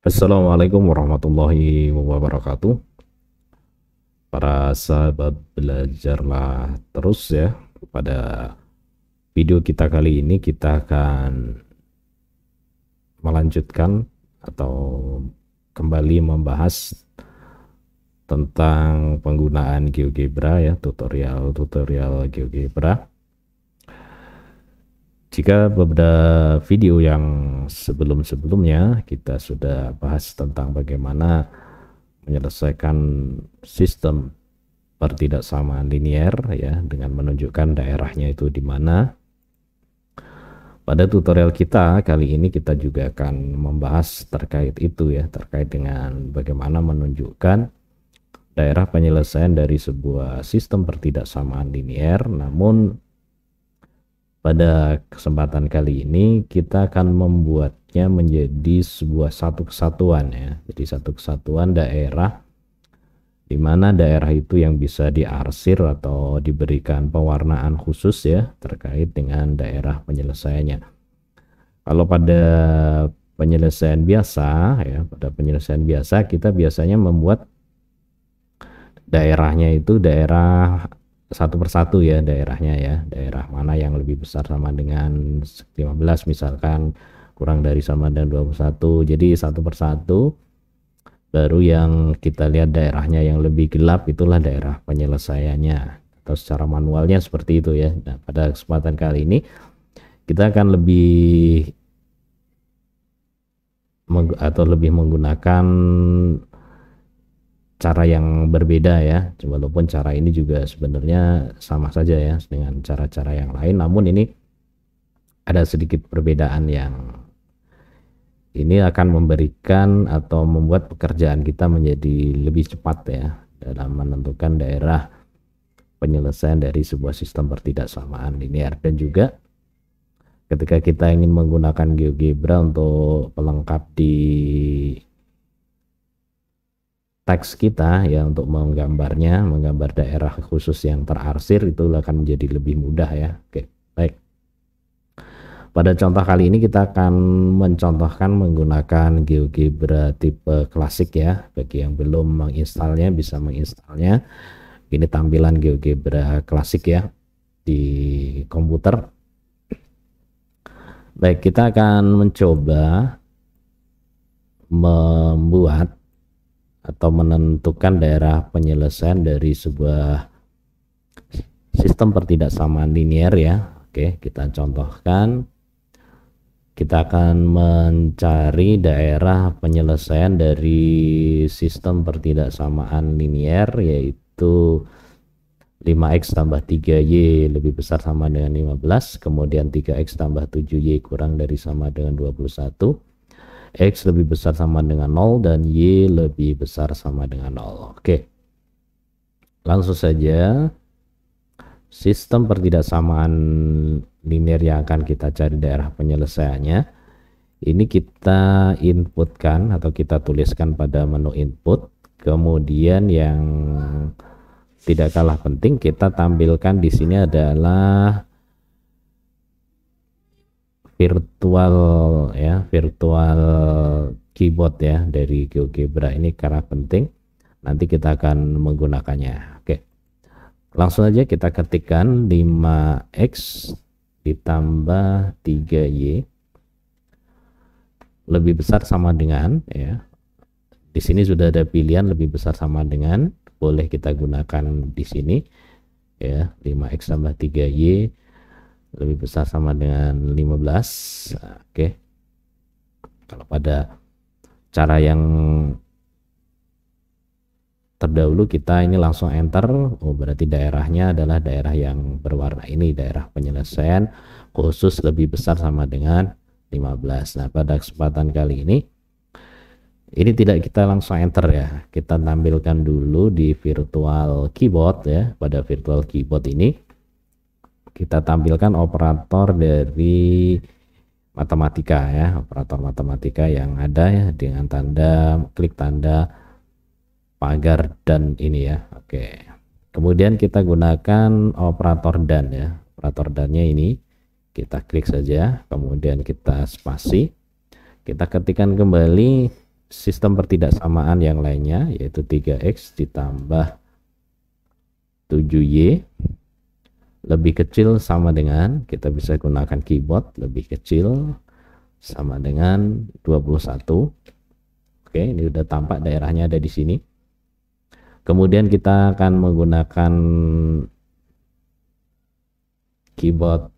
Assalamualaikum warahmatullahi wabarakatuh. Para sahabat belajarlah terus ya. Pada video kita kali ini kita akan melanjutkan atau kembali membahas tentang penggunaan GeoGebra ya, tutorial-tutorial GeoGebra jika beberapa video yang sebelum-sebelumnya kita sudah bahas tentang bagaimana menyelesaikan sistem pertidaksamaan linier ya dengan menunjukkan daerahnya itu di mana. Pada tutorial kita kali ini kita juga akan membahas terkait itu ya, terkait dengan bagaimana menunjukkan daerah penyelesaian dari sebuah sistem pertidaksamaan linier namun pada kesempatan kali ini kita akan membuatnya menjadi sebuah satu kesatuan ya. Jadi satu kesatuan daerah di mana daerah itu yang bisa diarsir atau diberikan pewarnaan khusus ya terkait dengan daerah penyelesaiannya. Kalau pada penyelesaian biasa ya, pada penyelesaian biasa kita biasanya membuat daerahnya itu daerah satu persatu ya daerahnya ya daerah mana yang lebih besar sama dengan 15 misalkan kurang dari sama dengan 21 jadi satu persatu baru yang kita lihat daerahnya yang lebih gelap itulah daerah penyelesaiannya atau secara manualnya seperti itu ya nah, pada kesempatan kali ini kita akan lebih atau lebih menggunakan cara yang berbeda ya walaupun cara ini juga sebenarnya sama saja ya dengan cara-cara yang lain namun ini ada sedikit perbedaan yang ini akan memberikan atau membuat pekerjaan kita menjadi lebih cepat ya dalam menentukan daerah penyelesaian dari sebuah sistem pertidaksamaan linear dan juga ketika kita ingin menggunakan GeoGebra untuk pelengkap di teks kita ya untuk menggambarnya, menggambar daerah khusus yang terarsir itu akan menjadi lebih mudah ya. Oke, baik. Pada contoh kali ini kita akan mencontohkan menggunakan GeoGebra tipe klasik ya. Bagi yang belum menginstalnya bisa menginstalnya. Ini tampilan GeoGebra klasik ya di komputer. Baik, kita akan mencoba membuat atau menentukan daerah penyelesaian dari sebuah sistem pertidaksamaan linier ya. Oke, kita contohkan kita akan mencari daerah penyelesaian dari sistem pertidaksamaan linier yaitu 5x tambah 3y lebih besar sama dengan 15 kemudian 3x tambah 7y kurang dari sama dengan 21 X lebih besar sama dengan 0 dan Y lebih besar sama dengan 0. Oke. Langsung saja sistem pertidaksamaan linear yang akan kita cari daerah penyelesaiannya ini kita inputkan atau kita tuliskan pada menu input kemudian yang tidak kalah penting kita tampilkan di sini adalah virtual ya virtual keyboard ya dari GeoGebra ini karena penting nanti kita akan menggunakannya oke langsung aja kita ketikkan 5x ditambah 3y lebih besar sama dengan ya di sini sudah ada pilihan lebih besar sama dengan boleh kita gunakan di sini ya 5x tambah 3y lebih besar sama dengan 15 oke kalau pada cara yang terdahulu kita ini langsung enter oh berarti daerahnya adalah daerah yang berwarna ini daerah penyelesaian khusus lebih besar sama dengan 15 nah pada kesempatan kali ini ini tidak kita langsung enter ya kita tampilkan dulu di virtual keyboard ya pada virtual keyboard ini kita tampilkan operator dari matematika ya operator matematika yang ada ya dengan tanda klik tanda pagar dan ini ya oke kemudian kita gunakan operator dan ya operator dannya ini kita klik saja kemudian kita spasi kita ketikkan kembali sistem pertidaksamaan yang lainnya yaitu 3x ditambah 7y lebih kecil sama dengan kita bisa gunakan keyboard lebih kecil sama dengan 21 oke ini udah tampak daerahnya ada di sini kemudian kita akan menggunakan keyboard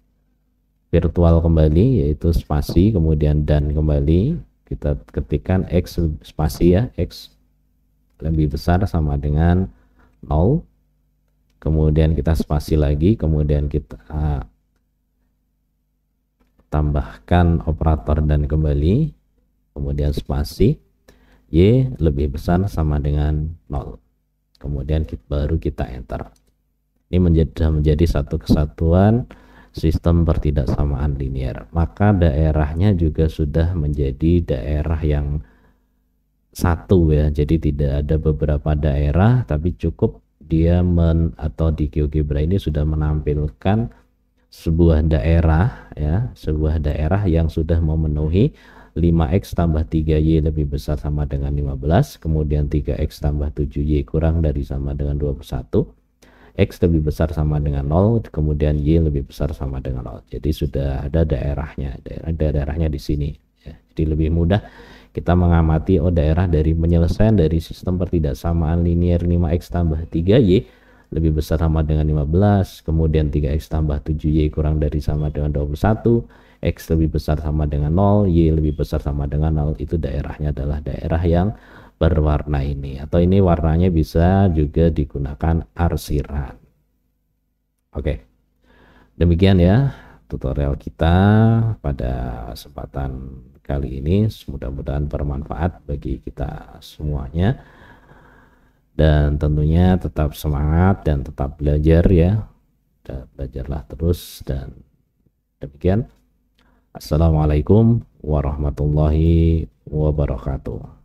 virtual kembali yaitu spasi kemudian dan kembali kita ketikkan X spasi ya X lebih besar sama dengan 0 kemudian kita spasi lagi, kemudian kita tambahkan operator dan kembali, kemudian spasi, Y lebih besar sama dengan 0. Kemudian kita, baru kita enter. Ini menjadi, menjadi satu kesatuan sistem pertidaksamaan linear Maka daerahnya juga sudah menjadi daerah yang satu ya. Jadi tidak ada beberapa daerah tapi cukup dia men atau di GeoGebra ini sudah menampilkan sebuah daerah ya, sebuah daerah yang sudah memenuhi 5x tambah 3y lebih besar sama dengan 15, kemudian 3x tambah 7y kurang dari sama dengan 21 X lebih besar sama dengan 0, kemudian Y lebih besar sama dengan 0. Jadi sudah ada daerahnya, daerah daerahnya di sini. Jadi lebih mudah kita mengamati oh daerah dari penyelesaian dari sistem pertidaksamaan linier 5x tambah 3y lebih besar sama dengan 15, kemudian 3x tambah 7y kurang dari sama dengan 21, x lebih besar sama dengan 0, y lebih besar sama dengan 0, itu daerahnya adalah daerah yang berwarna ini. Atau ini warnanya bisa juga digunakan arsiran. Oke, demikian ya tutorial kita pada kesempatan kali ini. Mudah-mudahan bermanfaat bagi kita semuanya. Dan tentunya tetap semangat dan tetap belajar ya. belajarlah terus dan demikian. Assalamualaikum warahmatullahi wabarakatuh.